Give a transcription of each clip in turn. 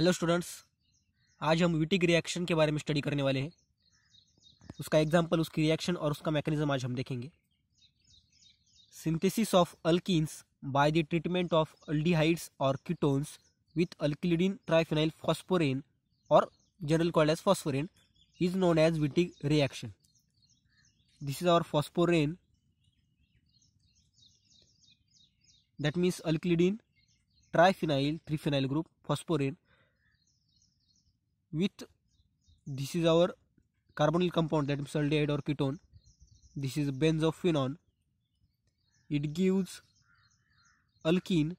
Hello students आज हम Wittig reaction के बारे में स्टडी करने वाले हैं उसका एग्जाम्पल उसकी रिएक्शन और उसका मैकेनिज्म आज हम देखेंगे synthesis of alkenes by the treatment of aldehydes और ketones with alkylidene triphenyl phosphorane और general called as phosphorane is known as Wittig reaction this is our phosphorane that means alkylidene triphenyl three phenyl group phosphorane with this is our carbonyl compound that means aldehyde or ketone this is benzophenone it gives alkene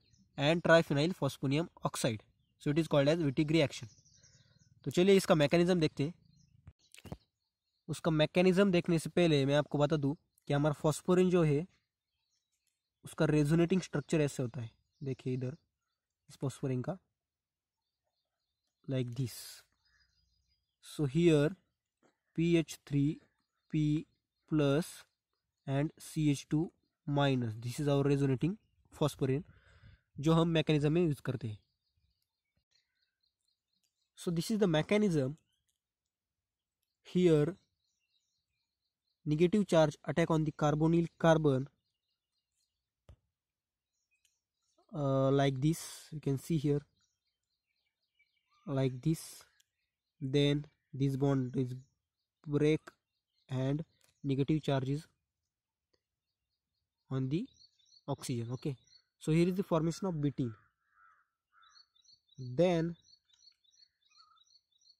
and triphenyl phosphonium oxide so it is called as Wittig reaction तो चलिए इसका mechanism देखते हैं उसका mechanism देखने से पहले मैं आपको बता दूं कि हमारा फॉस्फोरिन जो है उसका रेजोनेटिंग स्ट्रक्चर ऐसे होता है देखिए इधर इस फॉस्फोरिन का like like this so here ph3 p plus and ch2 minus this is our resonating phosphorine jo hum mechanism in use so this is the mechanism here negative charge attack on the carbonyl carbon uh, like this you can see here like this then this bond is break and negative charges on the oxygen okay so here is the formation of betaine. then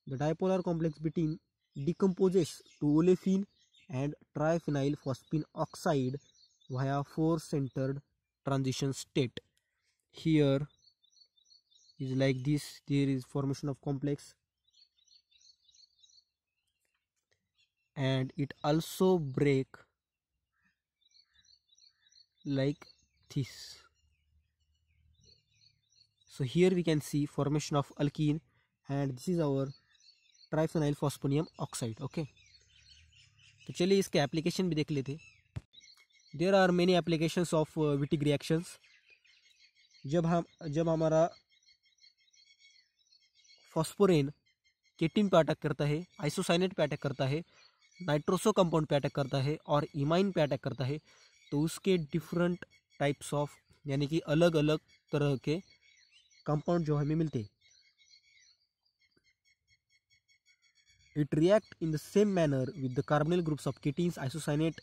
the dipolar complex betaine decomposes to olefin and triphenyl phosphine oxide via four centered transition state here is like this there is formation of complex and it also break like this so here we can see formation of alkene and this is our triphenyl phosphonium oxide okay तो चलिए इसके application भी देख लेते there are many application of Wittig reactions जब हम जब हमारा फॉस्फोरेन केटिन पे अटैक करता है आइसोसाइनेट पे अटैक करता है नाइट्रोसो कंपाउंड पे अटैक करता है और इमाइन पे अटैक करता है तो उसके डिफरेंट टाइप्स ऑफ यानी कि अलग अलग तरह के कंपाउंड जो हमें मिलते it react in the same manner with the carbonyl groups of ketenes isocyanate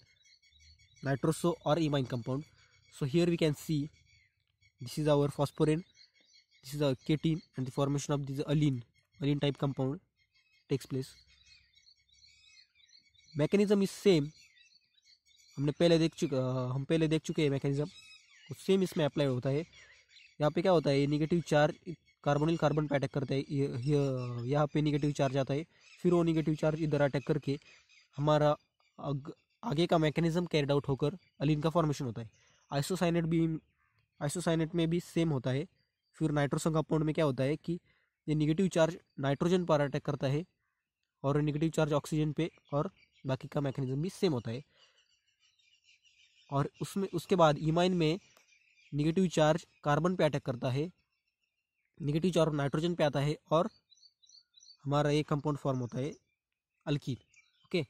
nitroso और imine compound so here we can see this is our phosphorin this is our ketene and the formation of this alkene alkene type compound takes place mechanism is same हमने पहले देख चुके हम पहले देख चुके हैं मैकेनिज्म तो सेम इसमें अप्लाई होता है यहाँ पे क्या होता है निगेटिव चार्ज कार्बोनिल कार्बन पे अटैक करता है यहाँ पे निगेटिव चार्ज आता है फिर वो निगेटिव चार्ज इधर अटैक करके हमारा अग, आगे का मैकेनिज्म कैरिड आउट होकर अलिन का फॉर्मेशन होता है आइसोसाइनेट भी आइसोसाइनेट में भी सेम होता है फिर नाइट्रोसन कंपाउंड में क्या होता है कि ये निगेटिव चार्ज नाइट्रोजन पर अटैक करता है और निगेटिव चार्ज ऑक्सीजन पे और बाकी का मैकेनिज्म भी सेम होता है और उसमें उसके बाद इमाइन में निगेटिव चार्ज कार्बन पे अटैक करता है निगेटिव चार्ज नाइट्रोजन पे आता है और हमारा ये कंपाउंड फॉर्म होता है alkene okay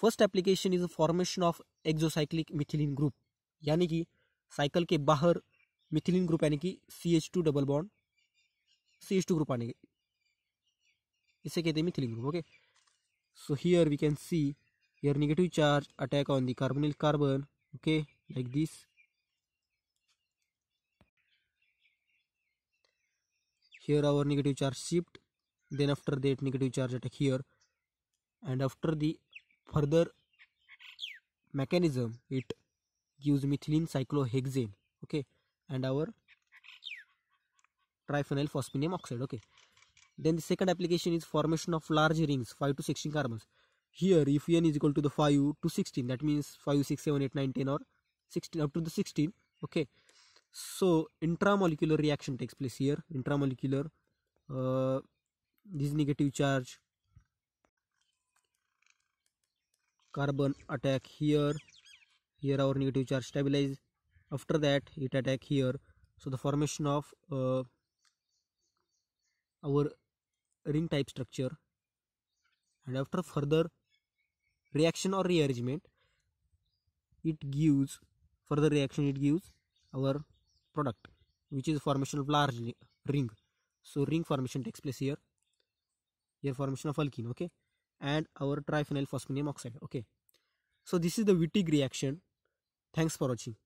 first application is formation of exocyclic methylene group यानी कि साइकिल के बाहर मिथिलिन ग्रुप यानी कि C H two double bond C H two group आने इसे कहते हैं methylene group okay so here we can see here negative charge attack on the carbonyl carbon okay like this here our negative charge shift then after that negative charge attack here and after the further mechanism it gives methylene cyclohexane okay and our triphenyl phosphonium oxide okay Then the second application is formation of large rings, 5 to 16 carbons. Here, if n is equal to the 5 to 16, that means 5, 6, 7, 8, 9, 10 or 16 up to the 16. Okay. So, intramolecular reaction takes place here. Intramolecular, uh, this negative charge, carbon attack here, here our negative charge stabilize. After that, it attack here. So, the formation of uh, our ring type structure and after further reaction or rearrangement it gives further reaction it gives our product which is formation of large ring so ring formation takes place here here formation of alkene okay and our triphenyl oxide okay so this is the wittig reaction thanks for watching